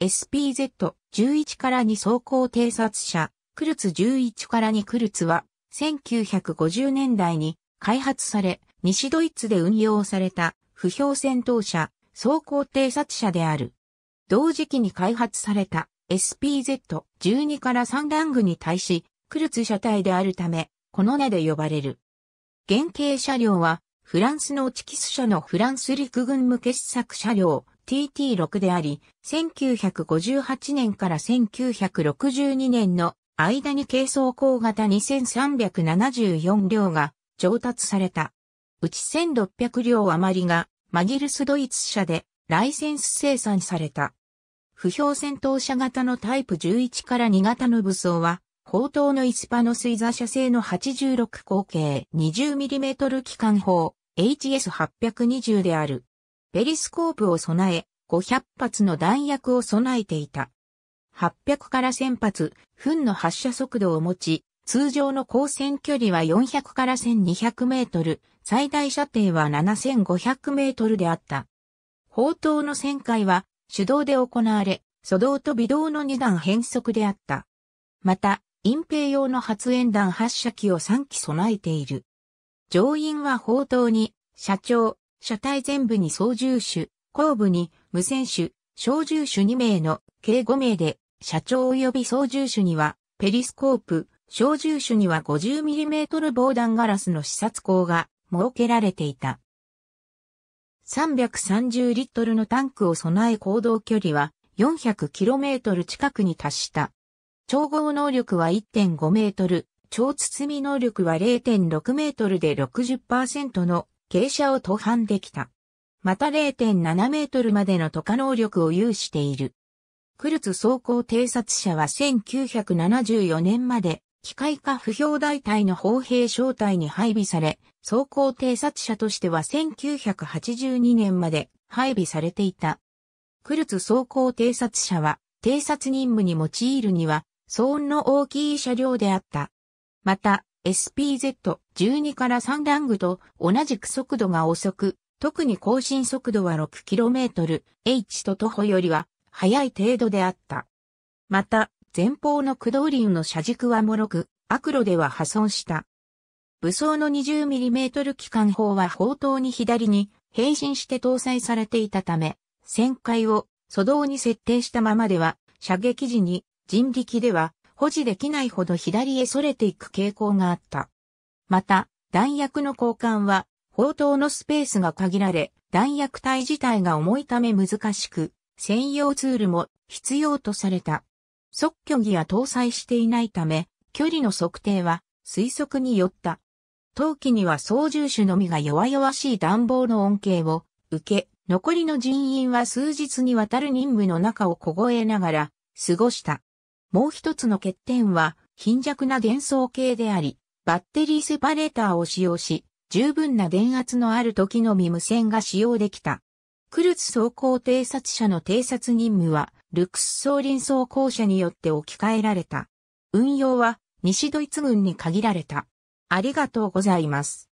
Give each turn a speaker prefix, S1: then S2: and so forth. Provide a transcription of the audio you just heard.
S1: SPZ11 から2走行偵察車、クルツ11から2クルツは、1950年代に開発され、西ドイツで運用された不評戦闘車、走行偵察車である。同時期に開発された SPZ12 から3ラングに対し、クルツ車体であるため、この名で呼ばれる。原型車両は、フランスのチキス社のフランス陸軍向け試作車両、TT6 であり、1958年から1962年の間に軽装鋼型2374両が上達された。うち1600両余りがマギルスドイツ社でライセンス生産された。不評戦闘車型のタイプ11から2型の武装は、砲塔のイスパノスイザ社製の86口径 20mm 機関砲 HS820 である。ペリスコープを備え、500発の弾薬を備えていた。800から1000発、分の発射速度を持ち、通常の光線距離は400から1200メートル、最大射程は7500メートルであった。砲塔の旋回は手動で行われ、素動と微動の2段変速であった。また、隠蔽用の発煙弾発射機を3機備えている。乗員は砲塔に、社長、車体全部に操縦手、後部に無線手、小銃手2名の計5名で、社長及び操縦手にはペリスコープ、小銃手には 50mm 防弾ガラスの視察口が設けられていた。330リットルのタンクを備え行動距離は 400km 近くに達した。調合能力は1.5メートル、超包み能力は0.6メートルで60%の傾斜を途半できた。また0.7メートルまでの渡過能力を有している。クルツ走行偵察車は1974年まで機械化不評大隊の砲兵小隊に配備され、走行偵察車としては1982年まで配備されていた。クルツ走行偵察車は偵察任務に用いるには騒音の大きい車両であった。また、SPZ12 から3ラングと同じく速度が遅く、特に更新速度は 6km/h と徒歩よりは速い程度であった。また、前方の駆動輪の車軸は脆く、悪路では破損した。武装の 20mm 機関砲は砲塔に左に変身して搭載されていたため、旋回を素動に設定したままでは、射撃時に人力では保持できないほど左へ逸れていく傾向があった。また、弾薬の交換は、砲塔のスペースが限られ、弾薬体自体が重いため難しく、専用ツールも必要とされた。即距儀は搭載していないため、距離の測定は推測によった。陶器には操縦手のみが弱々しい暖房の恩恵を受け、残りの人員は数日にわたる任務の中を凍えながら過ごした。もう一つの欠点は、貧弱な幻想系であり、バッテリーセパレーターを使用し、十分な電圧のある時のみ無線が使用できた。クルツ走行偵察車の偵察任務は、ルクス総輪走行車によって置き換えられた。運用は、西ドイツ軍に限られた。ありがとうございます。